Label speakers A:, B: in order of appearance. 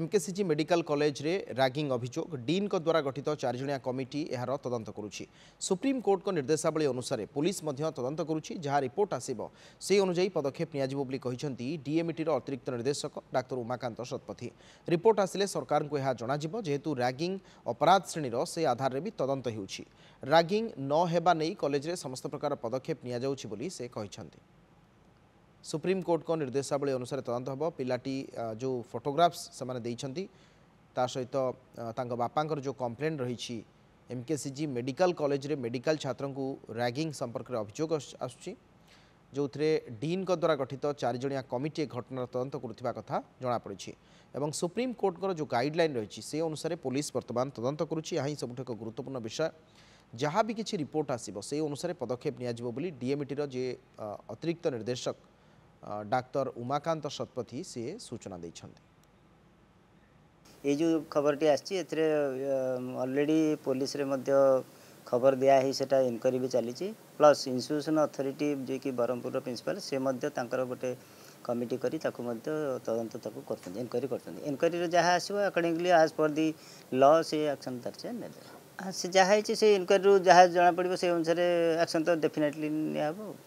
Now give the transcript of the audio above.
A: MKCG medical কলেজে ragging অভিযোগ ডিনক দ্বারা গঠিত চারিজিয়া কমিটি এর তদন্ত করছে সুপ্রিম কোর্ট নির্দেশাবলী অনুসারে পুলিশ মধ্য তদন্ত করছে যা রিপোর্ট আসব সেই অনুযায়ী পদক্ষেপ নিয়াযিব বলি କହିଛନ୍ତି ডিএমইটির অতিরিক্ত নির্দেশক ডাক্তার উমাকান্ত শতপথী রিপোর্ট আসলে সরকার জনাব যেহেতু র্যাগিং অপরাধ শ্রেণীর সে আধারে বি তদন্ত ହେଉଛି র্যাগিং ন নেই কলেজে সমস্ত প্রকার পদক্ষেপ নিয়ে ନିଆଯାଉଛି বলে ସେ ସୁପ୍ରିମକୋର୍ଟଙ୍କ ନିର୍ଦ୍ଦେଶାବଳୀ ଅନୁସାରେ ତଦନ୍ତ ହେବ ପିଲାଟି ଯେଉଁ ଫଟୋଗ୍ରାଫ୍ସ ସେମାନେ ଦେଇଛନ୍ତି ତା ସହିତ ତାଙ୍କ ବାପାଙ୍କର ଯେଉଁ କମ୍ପ୍ଲେନ୍ ରହିଛି ଏମ୍କେସିଜି ମେଡ଼ିକାଲ କଲେଜରେ ମେଡ଼ିକାଲ ଛାତ୍ରଙ୍କୁ ର୍ୟାଗିଂ ସମ୍ପର୍କରେ ଅଭିଯୋଗ ଆସୁଛି ଯେଉଁଥିରେ ଡିନ୍ଙ୍କ ଦ୍ୱାରା ଗଠିତ ଚାରିଜଣିଆ କମିଟି ଏ ଘଟଣାର ତଦନ୍ତ କରୁଥିବା କଥା ଜଣାପଡ଼ିଛି ଏବଂ ସୁପ୍ରିମକୋର୍ଟଙ୍କର ଯେଉଁ ଗାଇଡ଼ଲାଇନ୍ ରହିଛି ସେ ଅନୁସାରେ ପୋଲିସ ବର୍ତ୍ତମାନ ତଦନ୍ତ କରୁଛି ଏହା ହିଁ ସବୁଠୁ ଏକ ଗୁରୁତ୍ୱପୂର୍ଣ୍ଣ ବିଷୟ ଯାହା ବି କିଛି ରିପୋର୍ଟ ଆସିବ ସେହି ଅନୁସାରେ ପଦକ୍ଷେପ ନିଆଯିବ ବୋଲି ଡିଏମ୍ଇଟିର ଯିଏ ଅତିରିକ୍ତ ନିର୍ଦ୍ଦେଶକ ଡାକ୍ତର ଉମାକାନ୍ତ ଶତପଥୀ ସିଏ ସୂଚନା ଦେଇଛନ୍ତି
B: ଏଇ ଯେଉଁ ଖବରଟି ଆସିଛି ଏଥିରେ ଅଲରେଡ଼ି ପୋଲିସରେ ମଧ୍ୟ ଖବର ଦିଆହେଇ ସେଇଟା ଇନକ୍ୱାରି ବି ଚାଲିଛି ପ୍ଲସ୍ ଇନ୍ଷ୍ଟିଚ୍ୟୁସନ୍ ଅଥରିଟି ଯିଏକି ବ୍ରହ୍ମପୁରର ପ୍ରିନ୍ସିପାଲ୍ ସେ ମଧ୍ୟ ତାଙ୍କର ଗୋଟେ କମିଟି କରି ତାକୁ ମଧ୍ୟ ତଦନ୍ତ ତାକୁ କରୁଛନ୍ତି ଇନକ୍ୱାରି କରୁଛନ୍ତି ଇନକ୍ୱାରିରେ ଯାହା ଆସିବ ଆକର୍ଡ଼ିଂଲି ଆଜ୍ ପର୍ ଦି ଲ ସେ ଆକ୍ସନ୍ ତାର ଚେ ନେବେ ସେ ଯାହା ହେଇଛି ସେ ଇନକ୍ୱାରିରୁ ଯାହା ଜଣାପଡ଼ିବ ସେ ଅନୁସାରେ ଆକ୍ସନ୍ ତ ଡେଫିନେଟ୍ଲି ନିଆହେବ